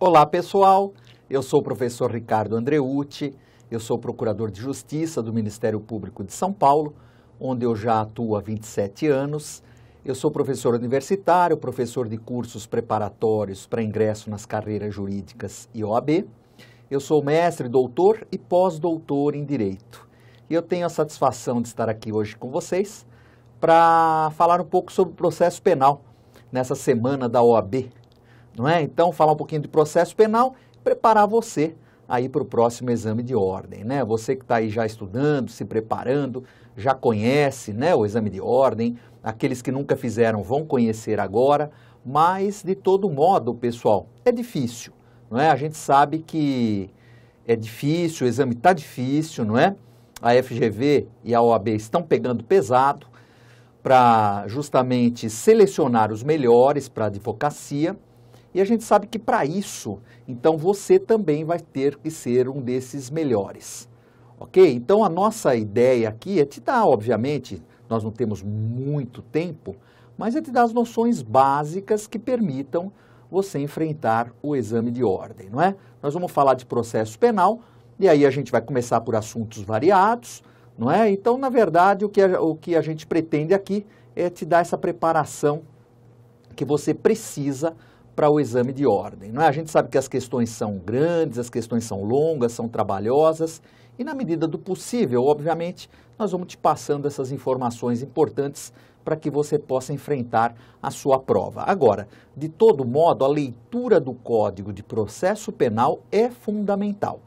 Olá, pessoal. Eu sou o professor Ricardo Andreucci. Eu sou procurador de justiça do Ministério Público de São Paulo, onde eu já atuo há 27 anos. Eu sou professor universitário, professor de cursos preparatórios para ingresso nas carreiras jurídicas e OAB. Eu sou mestre, doutor e pós-doutor em direito. E eu tenho a satisfação de estar aqui hoje com vocês para falar um pouco sobre o processo penal nessa semana da OAB, não é? Então, falar um pouquinho de processo penal, preparar você aí para o próximo exame de ordem, né? Você que está aí já estudando, se preparando, já conhece, né, o exame de ordem. Aqueles que nunca fizeram vão conhecer agora, mas de todo modo, pessoal, é difícil, não é? A gente sabe que é difícil, o exame está difícil, não é? A FGV e a OAB estão pegando pesado para justamente selecionar os melhores para a advocacia e a gente sabe que para isso, então você também vai ter que ser um desses melhores. Ok? Então a nossa ideia aqui é te dar, obviamente, nós não temos muito tempo, mas é te dar as noções básicas que permitam você enfrentar o exame de ordem, não é? Nós vamos falar de processo penal e aí a gente vai começar por assuntos variados, não é? Então, na verdade, o que a, o que a gente pretende aqui é te dar essa preparação que você precisa para o exame de ordem. Não é? A gente sabe que as questões são grandes, as questões são longas, são trabalhosas, e na medida do possível, obviamente, nós vamos te passando essas informações importantes para que você possa enfrentar a sua prova. Agora, de todo modo, a leitura do Código de Processo Penal é fundamental.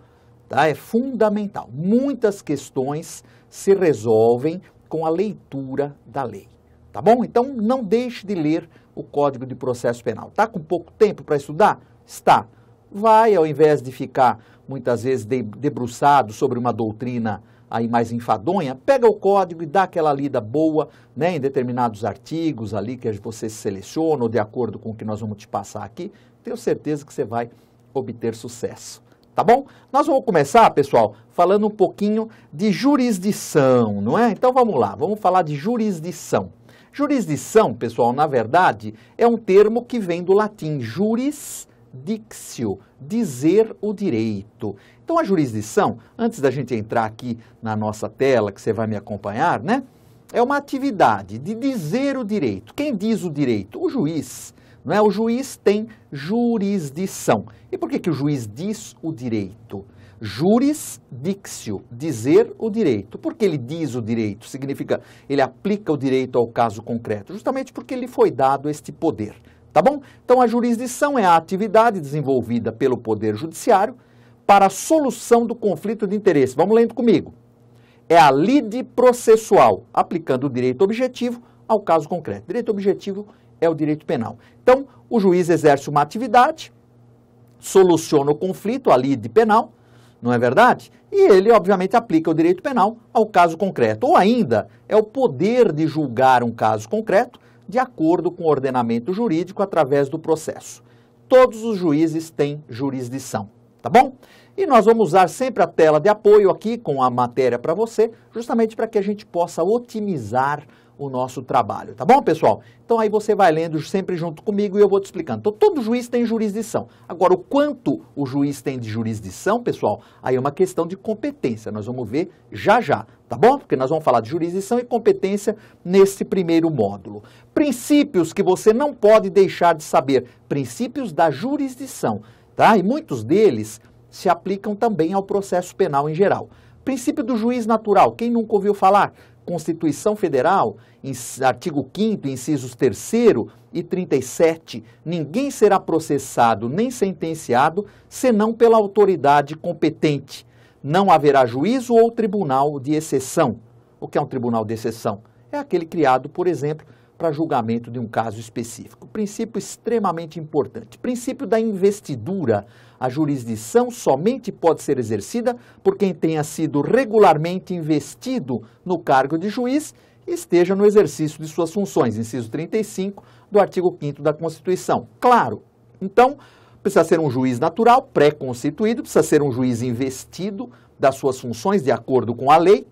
Tá? É fundamental. Muitas questões se resolvem com a leitura da lei. Tá bom? Então, não deixe de ler o Código de Processo Penal. Está com pouco tempo para estudar? Está. Vai, ao invés de ficar muitas vezes debruçado sobre uma doutrina aí mais enfadonha, pega o código e dá aquela lida boa né, em determinados artigos ali que você seleciona ou de acordo com o que nós vamos te passar aqui. Tenho certeza que você vai obter sucesso. Tá bom? Nós vamos começar, pessoal, falando um pouquinho de jurisdição, não é? Então vamos lá, vamos falar de jurisdição. Jurisdição, pessoal, na verdade, é um termo que vem do latim juris dizer o direito. Então a jurisdição, antes da gente entrar aqui na nossa tela que você vai me acompanhar, né? É uma atividade de dizer o direito. Quem diz o direito? O juiz. Não é? O juiz tem jurisdição. E por que, que o juiz diz o direito? jurisdictio, dizer o direito. Por que ele diz o direito? Significa ele aplica o direito ao caso concreto, justamente porque lhe foi dado este poder. Tá bom? Então a jurisdição é a atividade desenvolvida pelo poder judiciário para a solução do conflito de interesse. Vamos lendo comigo. É a lide processual, aplicando o direito objetivo ao caso concreto. Direito objetivo é o direito penal. Então, o juiz exerce uma atividade, soluciona o conflito, a lide penal, não é verdade? E ele, obviamente, aplica o direito penal ao caso concreto. Ou ainda, é o poder de julgar um caso concreto de acordo com o ordenamento jurídico através do processo. Todos os juízes têm jurisdição, tá bom? E nós vamos usar sempre a tela de apoio aqui com a matéria para você, justamente para que a gente possa otimizar o nosso trabalho, tá bom, pessoal? Então aí você vai lendo sempre junto comigo e eu vou te explicando. Então todo juiz tem jurisdição. Agora, o quanto o juiz tem de jurisdição, pessoal, aí é uma questão de competência. Nós vamos ver já já, tá bom? Porque nós vamos falar de jurisdição e competência nesse primeiro módulo. Princípios que você não pode deixar de saber, princípios da jurisdição, tá? E muitos deles se aplicam também ao processo penal em geral. Princípio do juiz natural, quem nunca ouviu falar? Constituição Federal, artigo 5 incisos 3 e 37, ninguém será processado nem sentenciado senão pela autoridade competente. Não haverá juízo ou tribunal de exceção. O que é um tribunal de exceção? É aquele criado, por exemplo, para julgamento de um caso específico. Princípio extremamente importante. Princípio da investidura a jurisdição somente pode ser exercida por quem tenha sido regularmente investido no cargo de juiz e esteja no exercício de suas funções, inciso 35 do artigo 5 da Constituição. Claro. Então, precisa ser um juiz natural, pré-constituído, precisa ser um juiz investido das suas funções de acordo com a lei,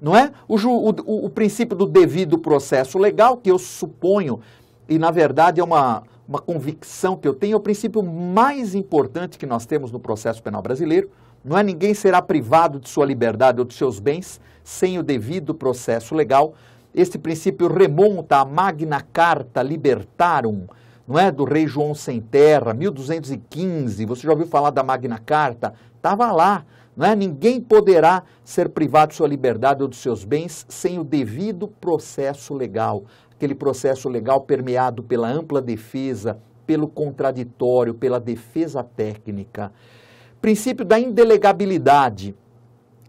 não é? O, ju, o, o, princípio do devido processo legal, que eu suponho, e na verdade é uma, uma convicção que eu tenho, é o princípio mais importante que nós temos no processo penal brasileiro. Não é ninguém será privado de sua liberdade ou de seus bens sem o devido processo legal. Este princípio remonta à Magna Carta Libertarum, não é? Do rei João Sem Terra, 1215. Você já ouviu falar da Magna Carta? Estava lá. Não é? Ninguém poderá ser privado de sua liberdade ou de seus bens sem o devido processo legal aquele processo legal permeado pela ampla defesa, pelo contraditório, pela defesa técnica. Princípio da indelegabilidade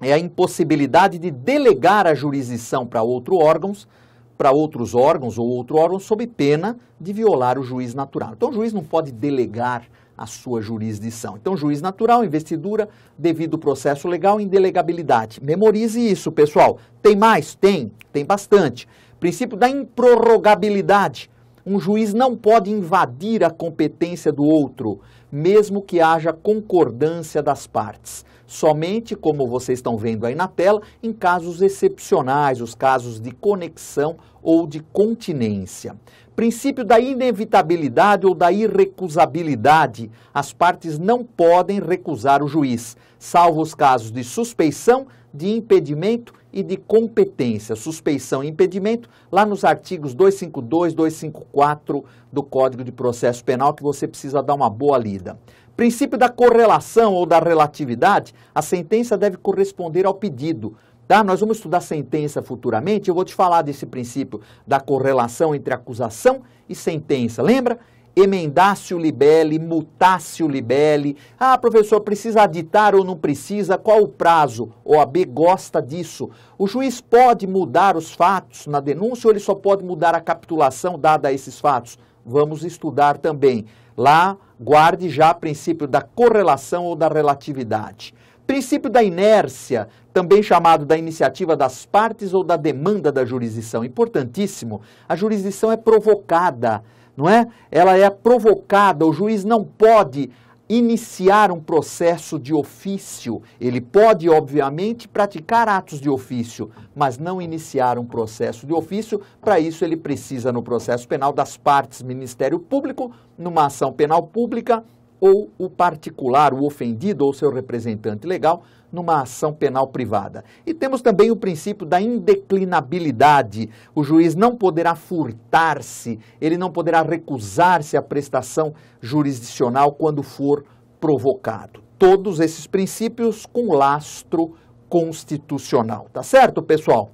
é a impossibilidade de delegar a jurisdição para outros órgãos, para outros órgãos ou outro órgão sob pena de violar o juiz natural. Então o juiz não pode delegar a sua jurisdição. Então juiz natural, investidura, devido processo legal, indelegabilidade. Memorize isso, pessoal. Tem mais? Tem, tem bastante princípio da improrrogabilidade. Um juiz não pode invadir a competência do outro, mesmo que haja concordância das partes. Somente, como vocês estão vendo aí na tela, em casos excepcionais, os casos de conexão ou de continência. Princípio da inevitabilidade ou da irrecusabilidade. As partes não podem recusar o juiz, salvo os casos de suspeição, de impedimento e de competência, suspeição e impedimento, lá nos artigos 252, 254 do Código de Processo Penal, que você precisa dar uma boa lida. Princípio da correlação ou da relatividade, a sentença deve corresponder ao pedido. Tá? Nós vamos estudar sentença futuramente, eu vou te falar desse princípio da correlação entre acusação e sentença. Lembra? emendasse o libele mutasse o libele Ah, professor, precisa aditar ou não precisa? Qual o prazo? O AB gosta disso. O juiz pode mudar os fatos na denúncia ou ele só pode mudar a capitulação dada a esses fatos? Vamos estudar também. Lá, guarde já o princípio da correlação ou da relatividade. Princípio da inércia, também chamado da iniciativa das partes ou da demanda da jurisdição. Importantíssimo, a jurisdição é provocada não é? Ela é provocada, o juiz não pode iniciar um processo de ofício. Ele pode, obviamente, praticar atos de ofício, mas não iniciar um processo de ofício. Para isso, ele precisa, no processo penal, das partes Ministério Público, numa ação penal pública, ou o particular, o ofendido ou seu representante legal, numa ação penal privada. E temos também o princípio da indeclinabilidade. O juiz não poderá furtar-se, ele não poderá recusar-se à prestação jurisdicional quando for provocado. Todos esses princípios com lastro constitucional, tá certo, pessoal?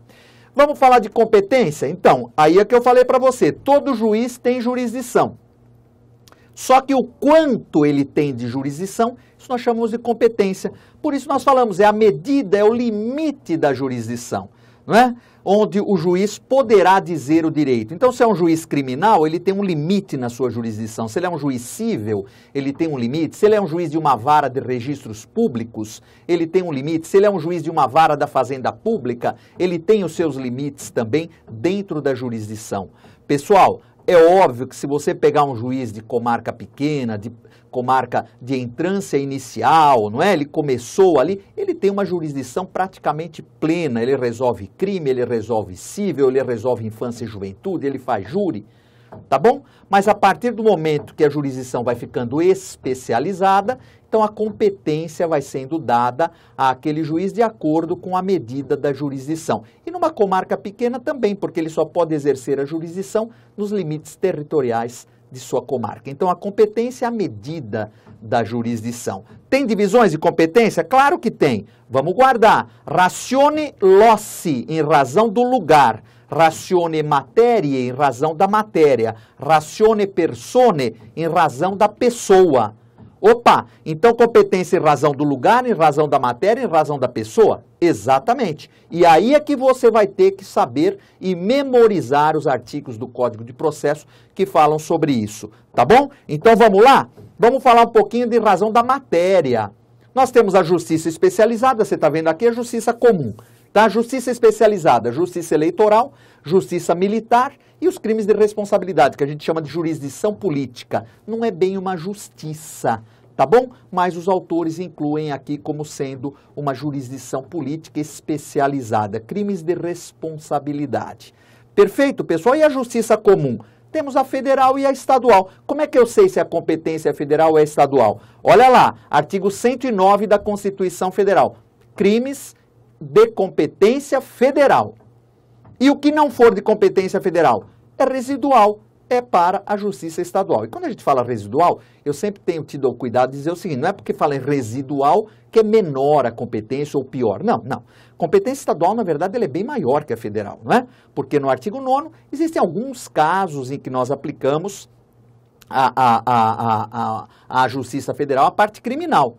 Vamos falar de competência? Então, aí é que eu falei para você, todo juiz tem jurisdição. Só que o quanto ele tem de jurisdição, isso nós chamamos de competência. Por isso nós falamos, é a medida, é o limite da jurisdição, não é? Onde o juiz poderá dizer o direito. Então, se é um juiz criminal, ele tem um limite na sua jurisdição. Se ele é um juiz civil, ele tem um limite. Se ele é um juiz de uma vara de registros públicos, ele tem um limite. Se ele é um juiz de uma vara da fazenda pública, ele tem os seus limites também dentro da jurisdição. Pessoal, é óbvio que se você pegar um juiz de comarca pequena, de comarca de entrância inicial, não é? Ele começou ali, ele tem uma jurisdição praticamente plena, ele resolve crime, ele resolve civil, ele resolve infância e juventude, ele faz júri, tá bom? Mas a partir do momento que a jurisdição vai ficando especializada, então, a competência vai sendo dada àquele juiz de acordo com a medida da jurisdição. E numa comarca pequena também, porque ele só pode exercer a jurisdição nos limites territoriais de sua comarca. Então, a competência é a medida da jurisdição. Tem divisões de competência? Claro que tem. Vamos guardar. Racione loci, em razão do lugar. Racione matéria em razão da matéria. Racione persone, em razão da pessoa. Opa, então competência em razão do lugar, em razão da matéria, em razão da pessoa? Exatamente. E aí é que você vai ter que saber e memorizar os artigos do Código de Processo que falam sobre isso, tá bom? Então vamos lá? Vamos falar um pouquinho de razão da matéria. Nós temos a justiça especializada, você está vendo aqui a justiça comum. Tá? Justiça especializada, justiça eleitoral, justiça militar e os crimes de responsabilidade, que a gente chama de jurisdição política. Não é bem uma justiça, tá bom? Mas os autores incluem aqui como sendo uma jurisdição política especializada, crimes de responsabilidade. Perfeito, pessoal? E a justiça comum? temos a federal e a estadual. Como é que eu sei se a competência é federal ou é estadual? Olha lá, artigo 109 da Constituição Federal. Crimes de competência federal. E o que não for de competência federal é residual, é para a justiça estadual. E quando a gente fala residual, eu sempre tenho tido o cuidado de dizer o seguinte: não é porque fala em residual que é menor a competência ou pior. Não, não. Competência estadual, na verdade, ela é bem maior que a federal, não é? Porque no artigo 9 existem alguns casos em que nós aplicamos a, a, a, a, a, a Justiça Federal a parte criminal.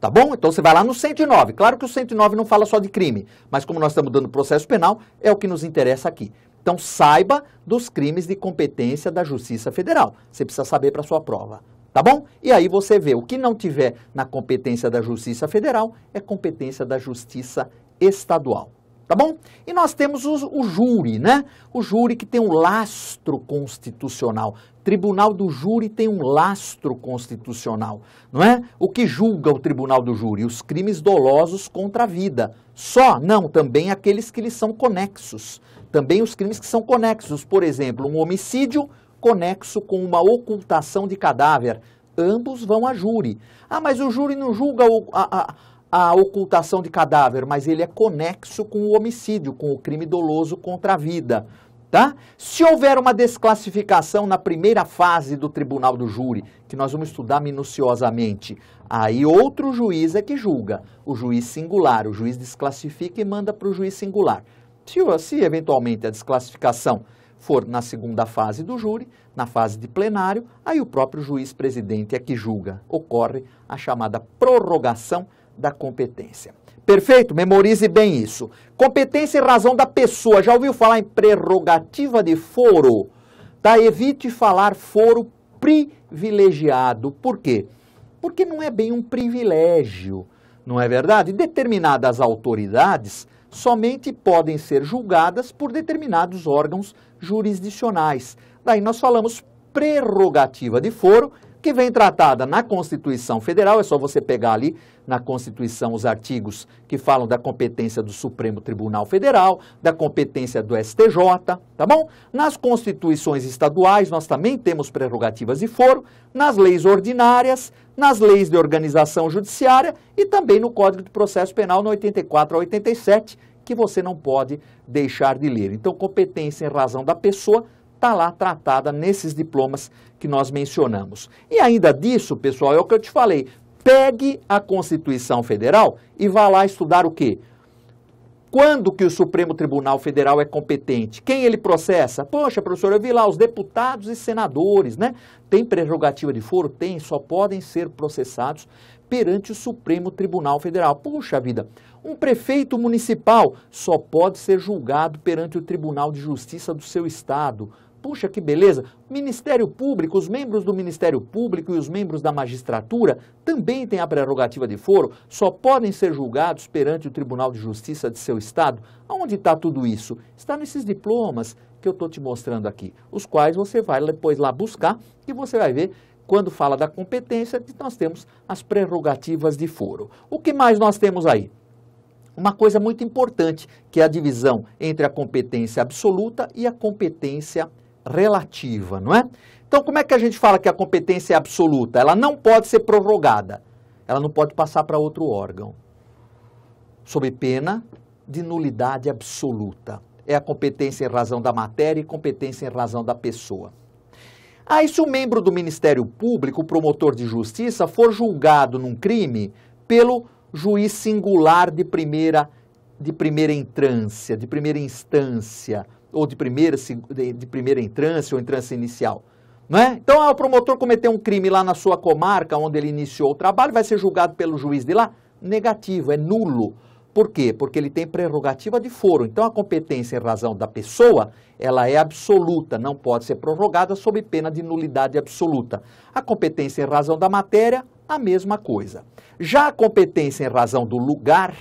Tá bom? Então você vai lá no 109. Claro que o 109 não fala só de crime, mas como nós estamos dando processo penal, é o que nos interessa aqui. Então saiba dos crimes de competência da Justiça Federal. Você precisa saber para sua prova, tá bom? E aí você vê, o que não tiver na competência da Justiça Federal é competência da Justiça Estadual tá bom? E nós temos o, o, júri, né? O júri que tem um lastro constitucional. Tribunal do Júri tem um lastro constitucional, não é? O que julga o Tribunal do Júri? Os crimes dolosos contra a vida. Só, não, também aqueles que lhes são conexos. Também os crimes que são conexos, por exemplo, um homicídio conexo com uma ocultação de cadáver. Ambos vão a júri. Ah, mas o júri não julga o, a a ocultação de cadáver, mas ele é conexo com o homicídio, com o crime doloso contra a vida. Tá? Se houver uma desclassificação na primeira fase do tribunal do júri, que nós vamos estudar minuciosamente, aí outro juiz é que julga, o juiz singular, o juiz desclassifica e manda para o juiz singular. Se, se eventualmente a desclassificação for na segunda fase do júri, na fase de plenário, aí o próprio juiz presidente é que julga. Ocorre a chamada prorrogação da competência. Perfeito? Memorize bem isso. Competência e razão da pessoa. Já ouviu falar em prerrogativa de foro? Tá? Evite falar foro privilegiado. Por quê? Porque não é bem um privilégio, não é verdade? Determinadas autoridades somente podem ser julgadas por determinados órgãos jurisdicionais. Daí nós falamos prerrogativa de foro que vem tratada na Constituição Federal, é só você pegar ali na Constituição os artigos que falam da competência do Supremo Tribunal Federal, da competência do STJ, tá bom? Nas constituições estaduais nós também temos prerrogativas e foro, nas leis ordinárias, nas leis de organização judiciária e também no Código de Processo Penal no 84 a 87, que você não pode deixar de ler. Então, competência em razão da pessoa está lá tratada nesses diplomas que nós mencionamos. E ainda disso, pessoal, é o que eu te falei. Pegue a Constituição Federal e vá lá estudar o quê? Quando que o Supremo Tribunal Federal é competente? Quem ele processa? Poxa, professor, eu vi lá os deputados e senadores, né? Tem prerrogativa de foro? Tem, só podem ser processados perante o Supremo Tribunal Federal. Puxa vida, um prefeito municipal só pode ser julgado perante o Tribunal de Justiça do seu estado puxa que beleza, Ministério Público, os membros do Ministério Público e os membros da magistratura também têm a prerrogativa de foro, só podem ser julgados perante o Tribunal de Justiça de seu Estado. Onde está tudo isso? Está nesses diplomas que eu estou te mostrando aqui, os quais você vai depois lá buscar e você vai ver quando fala da competência que nós temos as prerrogativas de foro. O que mais nós temos aí? uma coisa muito importante, que é a divisão entre a competência absoluta e a competência relativa, não é? Então, como é que a gente fala que a competência é absoluta? Ela não pode ser prorrogada, ela não pode passar para outro órgão, sob pena de nulidade absoluta. É a competência em razão da matéria e competência em razão da pessoa. Aí, ah, se o um membro do Ministério Público, promotor de justiça, for julgado num crime pelo juiz singular de primeira, de primeira entrância, de primeira instância, ou de primeira, de primeira entrância ou entrância inicial. É? Então, ah, o promotor cometeu um crime lá na sua comarca, onde ele iniciou o trabalho, vai ser julgado pelo juiz de lá? Negativo, é nulo. Por quê? Porque ele tem prerrogativa de foro. Então, a competência em razão da pessoa, ela é absoluta, não pode ser prorrogada sob pena de nulidade absoluta. A competência em razão da matéria, a mesma coisa. Já a competência em razão do lugar,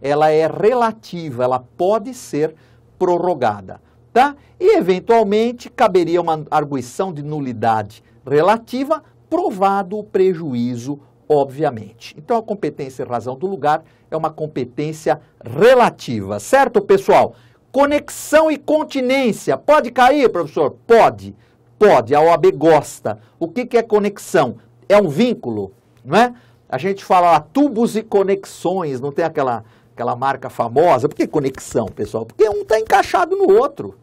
ela é relativa, ela pode ser prorrogada. Tá? E, eventualmente, caberia uma arguição de nulidade relativa, provado o prejuízo, obviamente. Então, a competência em razão do lugar é uma competência relativa, certo, pessoal? Conexão e continência. Pode cair, professor? Pode. Pode, a OAB gosta. O que, que é conexão? É um vínculo, não é? A gente fala lá, tubos e conexões, não tem aquela, aquela marca famosa. Por que conexão, pessoal? Porque um está encaixado no outro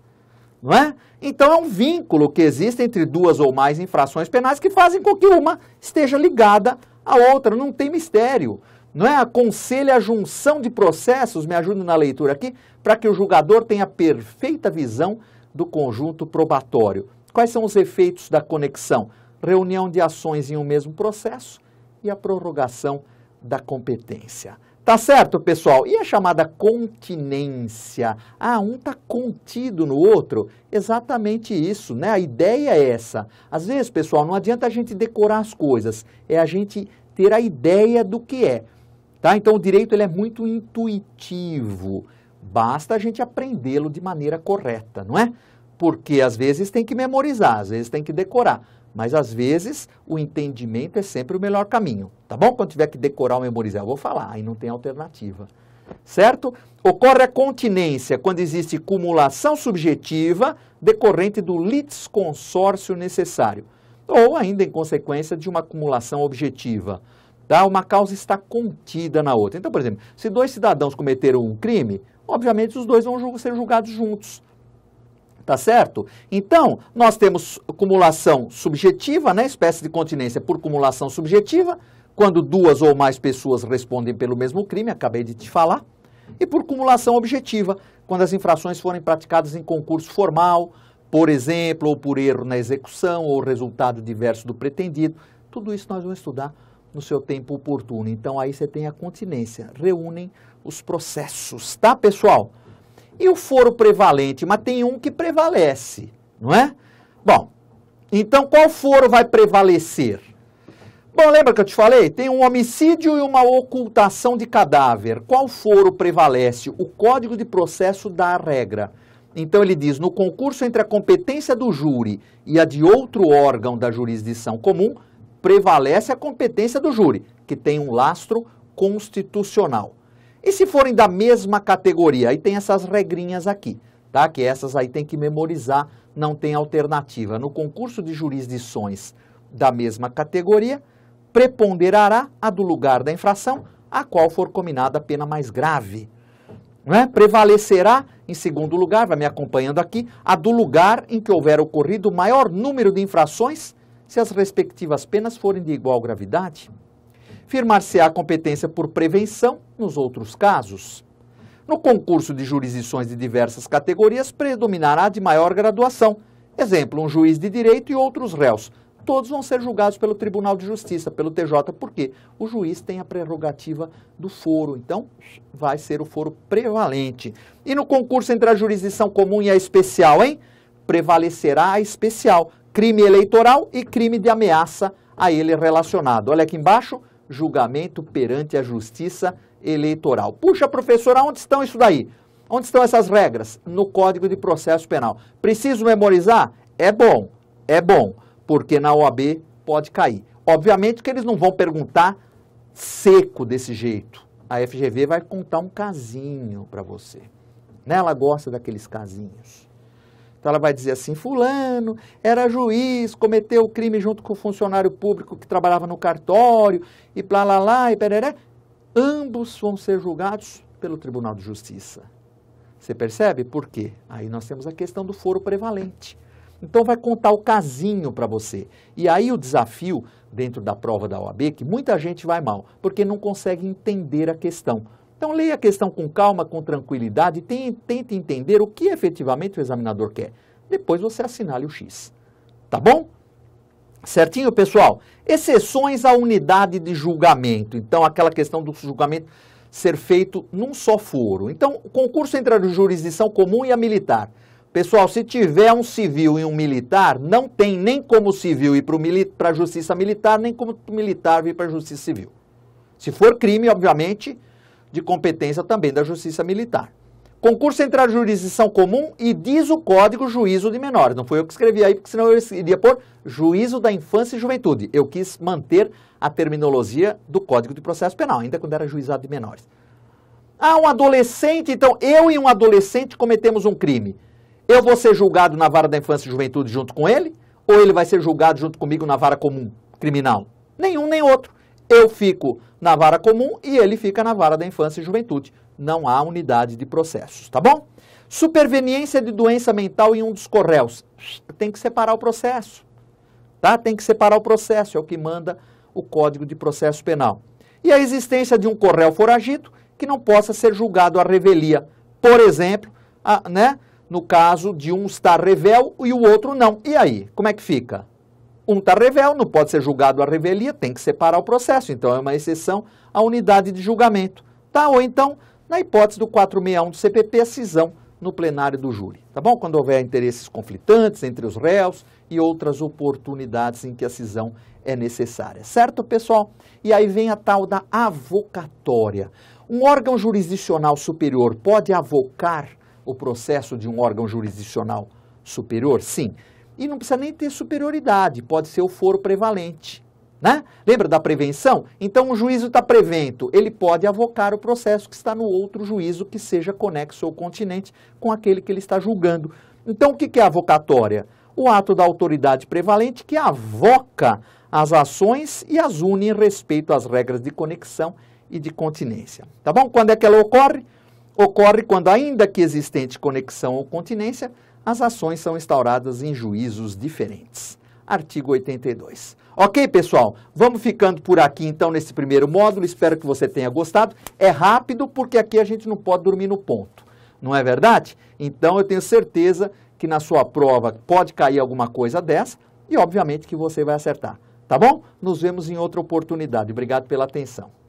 não é? Então é um vínculo que existe entre duas ou mais infrações penais que fazem com que uma esteja ligada à outra, não tem mistério. Não é? Aconselha a junção de processos, me ajude na leitura aqui, para que o julgador tenha perfeita visão do conjunto probatório. Quais são os efeitos da conexão? Reunião de ações em um mesmo processo e a prorrogação da competência. Tá certo, pessoal? E a chamada continência? Ah, um está contido no outro? Exatamente isso, né? A ideia é essa. Às vezes, pessoal, não adianta a gente decorar as coisas, é a gente ter a ideia do que é. Tá? Então, o direito ele é muito intuitivo, basta a gente aprendê-lo de maneira correta, não é? Porque às vezes tem que memorizar, às vezes tem que decorar. Mas às vezes o entendimento é sempre o melhor caminho, tá bom? Quando tiver que decorar ou memorizar, eu vou falar, aí não tem alternativa. Certo? Ocorre a continência quando existe cumulação subjetiva decorrente do litisconsórcio necessário, ou ainda em consequência de uma acumulação objetiva. Tá? Uma causa está contida na outra. Então, por exemplo, se dois cidadãos cometeram um crime, obviamente os dois vão ser julgados juntos tá certo? Então, nós temos cumulação subjetiva, né? Espécie de continência por cumulação subjetiva, quando duas ou mais pessoas respondem pelo mesmo crime, acabei de te falar, e por cumulação objetiva, quando as infrações forem praticadas em concurso formal, por exemplo, ou por erro na execução, ou resultado diverso do pretendido. Tudo isso nós vamos estudar no seu tempo oportuno. Então aí você tem a continência, reúnem os processos, tá, pessoal? e o foro prevalente, mas tem um que prevalece, não é? Bom, então qual foro vai prevalecer? Bom, lembra que eu te falei? Tem um homicídio e uma ocultação de cadáver. Qual foro prevalece? O Código de Processo dá a Regra. Então ele diz: no concurso entre a competência do júri e a de outro órgão da jurisdição comum, prevalece a competência do júri, que tem um lastro constitucional. E se forem da mesma categoria? Aí tem essas regrinhas aqui, tá? Que essas aí tem que memorizar, não tem alternativa. No concurso de jurisdições da mesma categoria, preponderará a do lugar da infração a qual for combinada a pena mais grave. Né? Prevalecerá, em segundo lugar, vai me acompanhando aqui, a do lugar em que houver ocorrido o maior número de infrações, se as respectivas penas forem de igual gravidade firmar-se á competência por prevenção nos outros casos. No concurso de jurisdições de diversas categorias, predominará de maior graduação. Exemplo, um juiz de direito e outros réus. Todos vão ser julgados pelo Tribunal de Justiça, pelo TJ, porque o juiz tem a prerrogativa do foro, então vai ser o foro prevalente. E no concurso entre a jurisdição comum e a especial, hein? Prevalecerá a especial, crime eleitoral e crime de ameaça a ele relacionado. Olha aqui embaixo, julgamento perante a justiça eleitoral. Puxa, professora, onde estão isso daí? Onde estão essas regras? No Código de Processo Penal. Preciso memorizar? É bom, é bom, porque na OAB pode cair. Obviamente que eles não vão perguntar seco desse jeito. A FGV vai contar um casinho para você. Né? Ela gosta daqueles casinhos. Então ela vai dizer assim: Fulano era juiz, cometeu o crime junto com o funcionário público que trabalhava no cartório, e plá lá lá, e pereré. Ambos vão ser julgados pelo Tribunal de Justiça. Você percebe por quê? Aí nós temos a questão do foro prevalente. Então vai contar o casinho para você. E aí o desafio dentro da prova da OAB, que muita gente vai mal, porque não consegue entender a questão. Então, leia a questão com calma, com tranquilidade, tente entender o que efetivamente o examinador quer. Depois você assinale o X. Tá bom? Certinho, pessoal? Exceções à unidade de julgamento. Então, aquela questão do julgamento ser feito num só foro. Então, o concurso entre a jurisdição comum e a militar. Pessoal, se tiver um civil e um militar, não tem nem como civil ir para a justiça militar, nem como militar vir para a justiça civil. Se for crime, obviamente, de competência também da Justiça Militar. Concurso entre a jurisdição comum e diz o código juízo de menores. Não foi eu que escrevi aí, porque senão eu iria pôr juízo da infância e juventude. Eu quis manter a terminologia do código de processo penal, ainda quando era juizado de menores. Ah, um adolescente, então eu e um adolescente cometemos um crime. Eu vou ser julgado na vara da infância e juventude junto com ele? Ou ele vai ser julgado junto comigo na vara comum criminal? Nenhum nem outro. Eu fico na vara comum e ele fica na vara da infância e juventude. Não há unidade de processos, tá bom? Superveniência de doença mental em um dos corréus. Tem que separar o processo, tá? Tem que separar o processo, é o que manda o Código de Processo Penal. E a existência de um corréu foragido que não possa ser julgado à revelia. Por exemplo, a, né, no caso de um estar revel e o outro não. E aí, como é que fica? Um está revel, não pode ser julgado a revelia, tem que separar o processo. Então é uma exceção à unidade de julgamento. Tá? Ou então, na hipótese do 461 do CPP, a cisão no plenário do júri. Tá bom? Quando houver interesses conflitantes entre os réus e outras oportunidades em que a cisão é necessária. Certo, pessoal? E aí vem a tal da avocatória. Um órgão jurisdicional superior pode avocar o processo de um órgão jurisdicional superior? Sim. E não precisa nem ter superioridade, pode ser o foro prevalente. Né? Lembra da prevenção? Então, o juízo está prevento, ele pode avocar o processo que está no outro juízo que seja conexo ou continente com aquele que ele está julgando. Então, o que é avocatória? O ato da autoridade prevalente que avoca as ações e as une em respeito às regras de conexão e de continência. Tá bom? Quando é que ela ocorre? Ocorre quando, ainda que existente conexão ou continência, as ações são instauradas em juízos diferentes. Artigo 82. Ok, pessoal? Vamos ficando por aqui então nesse primeiro módulo. Espero que você tenha gostado. É rápido porque aqui a gente não pode dormir no ponto. Não é verdade? Então eu tenho certeza que na sua prova pode cair alguma coisa dessa e obviamente que você vai acertar. Tá bom? Nos vemos em outra oportunidade. Obrigado pela atenção.